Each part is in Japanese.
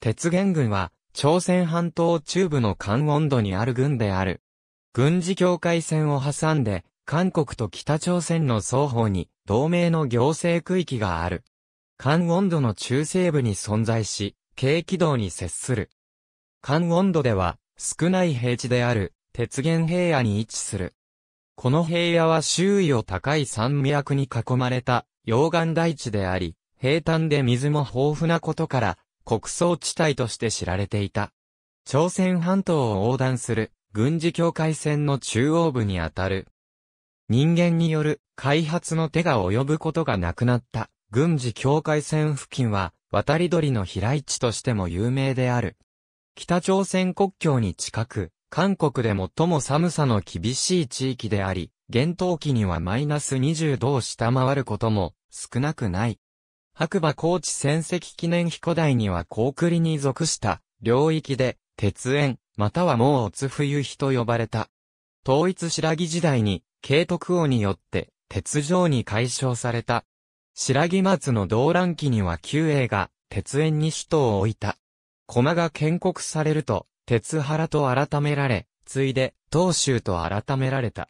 鉄原軍は、朝鮮半島中部の関温度にある軍である。軍事境界線を挟んで、韓国と北朝鮮の双方に同盟の行政区域がある。関温度の中西部に存在し、軽軌道に接する。関温度では少ない平地である鉄原平野に位置する。この平野は周囲を高い山脈に囲まれた溶岩台地であり、平坦で水も豊富なことから国葬地帯として知られていた。朝鮮半島を横断する軍事境界線の中央部にあたる。人間による開発の手が及ぶことがなくなった軍事境界線付近は渡り鳥の飛来地としても有名である。北朝鮮国境に近く、韓国で最も寒さの厳しい地域であり、厳冬期にはマイナス20度を下回ることも少なくない。白馬高知戦績記念古台には高栗に属した領域で、鉄縁、またはもう乙冬日と呼ばれた。統一白木時代に、慶徳王によって、鉄城に解消された。白木松の動乱期には旧英が、鉄縁に首都を置いた。駒が建国されると、鉄原と改められ、ついで、東州と改められた。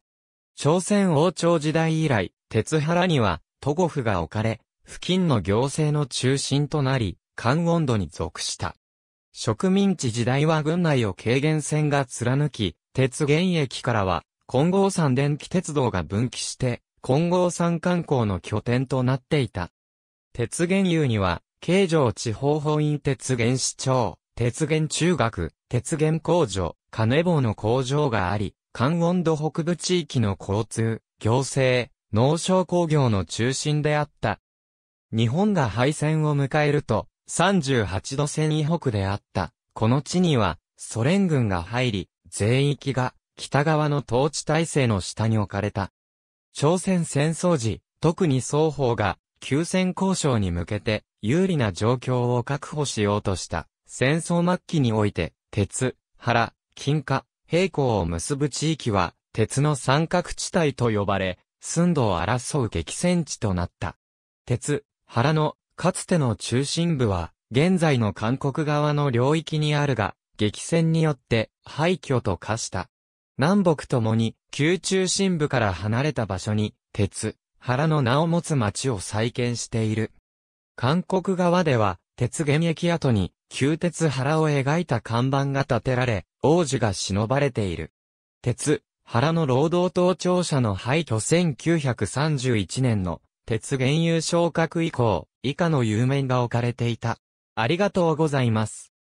朝鮮王朝時代以来、鉄原には、都護府が置かれ、付近の行政の中心となり、関温度に属した。植民地時代は軍内を軽減線が貫き、鉄原駅からは、金剛山電気鉄道が分岐して、金剛山観光の拠点となっていた。鉄原油には、京城地方法院鉄原市長、鉄原中学、鉄原工場、金棒の工場があり、関温度北部地域の交通、行政、農商工業の中心であった日本が敗戦を迎えると、38度線以北であった、この地には、ソ連軍が入り、全域が、北側の統治体制の下に置かれた。朝鮮戦争時、特に双方が、休戦交渉に向けて、有利な状況を確保しようとした。戦争末期において、鉄、原、金貨、平行を結ぶ地域は、鉄の三角地帯と呼ばれ、寸土を争う激戦地となった。鉄、原の、かつての中心部は、現在の韓国側の領域にあるが、激戦によって廃墟と化した。南北ともに、旧中心部から離れた場所に、鉄、原の名を持つ町を再建している。韓国側では、鉄原駅跡に、旧鉄原を描いた看板が建てられ、王子が忍ばれている。鉄、原の労働党庁舎の廃墟1931年の鉄原油昇格以降、以下の有名が置かれていた。ありがとうございます。